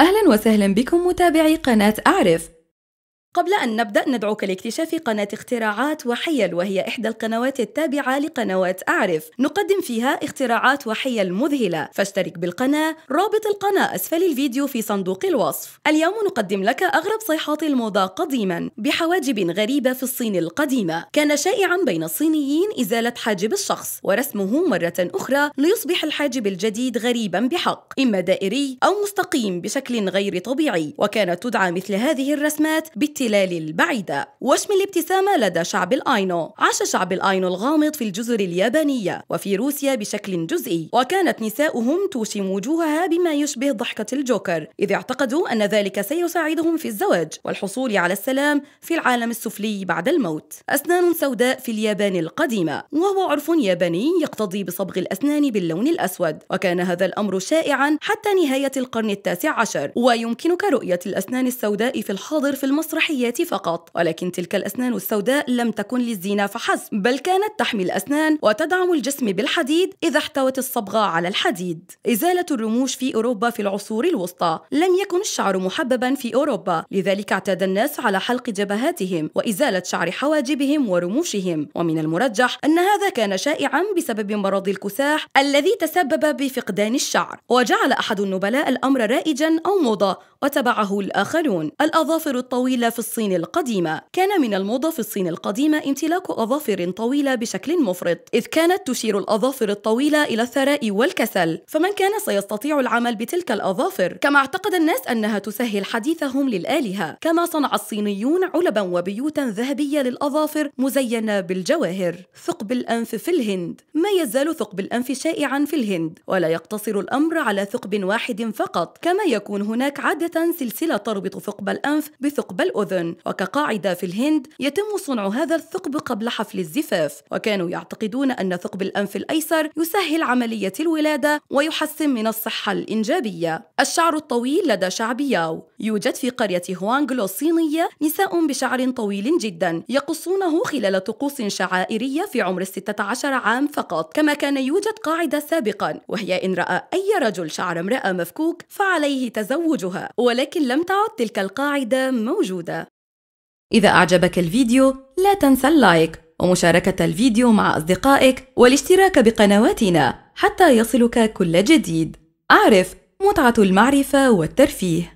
أهلا وسهلا بكم متابعي قناة أعرف قبل أن نبدأ ندعوك لاكتشاف قناة اختراعات وحيل وهي إحدى القنوات التابعة لقنوات أعرف نقدم فيها اختراعات وحيل مذهلة فاشترك بالقناة رابط القناة أسفل الفيديو في صندوق الوصف اليوم نقدم لك أغرب صيحات الموضة قديما بحواجب غريبة في الصين القديمة كان شائعا بين الصينيين إزالة حاجب الشخص ورسمه مرة أخرى ليصبح الحاجب الجديد غريبا بحق إما دائري أو مستقيم بشكل غير طبيعي وكانت تدعى مثل هذه الرسمات بالتالي الاحتلال البعيدة وشم الابتسامة لدى شعب الآينو عاش شعب الآينو الغامض في الجزر اليابانية وفي روسيا بشكل جزئي وكانت نساؤهم توشم وجوهها بما يشبه ضحكة الجوكر إذ اعتقدوا أن ذلك سيساعدهم في الزواج والحصول على السلام في العالم السفلي بعد الموت أسنان سوداء في اليابان القديمة وهو عرف ياباني يقتضي بصبغ الأسنان باللون الأسود وكان هذا الأمر شائعا حتى نهاية القرن التاسع عشر ويمكنك رؤية الأسنان السوداء في الحاضر في المسرحية الجنسية فقط ولكن تلك الأسنان السوداء لم تكن للزينة فحسب بل كانت تحمي الأسنان وتدعم الجسم بالحديد إذا احتوت الصبغة على الحديد إزالة الرموش في أوروبا في العصور الوسطى لم يكن الشعر محببا في أوروبا لذلك اعتاد الناس على حلق جبهاتهم وإزالة شعر حواجبهم ورموشهم ومن المرجح أن هذا كان شائعا بسبب مرض الكساح الذي تسبب بفقدان الشعر وجعل أحد النبلاء الأمر رائجا أو موضة وتبعه الآخرون الأظافر الطويلة في الصين القديمة كان من الموضة في الصين القديمة امتلاك أظافر طويلة بشكل مفرط إذ كانت تشير الأظافر الطويلة إلى الثراء والكسل فمن كان سيستطيع العمل بتلك الأظافر كما اعتقد الناس أنها تسهل حديثهم للآلهة كما صنع الصينيون علبا وبيوتا ذهبية للأظافر مزينة بالجواهر ثقب الأنف في الهند ما يزال ثقب الأنف شائعا في الهند ولا يقتصر الأمر على ثقب واحد فقط كما يكون هناك عادة سلسلة تربط ثقب الأنف بثقب الأذن وكقاعدة في الهند يتم صنع هذا الثقب قبل حفل الزفاف وكانوا يعتقدون أن ثقب الأنف الأيسر يسهل عملية الولادة ويحسن من الصحة الإنجابية الشعر الطويل لدى شعب ياو يوجد في قرية هوانغلو الصينية نساء بشعر طويل جدا يقصونه خلال طقوس شعائرية في عمر 16 عام فقط كما كان يوجد قاعدة سابقا وهي إن رأى أي رجل شعر امرأة مفكوك فعليه تزوجها ولكن لم تعد تلك القاعدة موجودة إذا أعجبك الفيديو لا تنسى اللايك ومشاركة الفيديو مع أصدقائك والاشتراك بقنواتنا حتى يصلك كل جديد أعرف متعة المعرفة والترفيه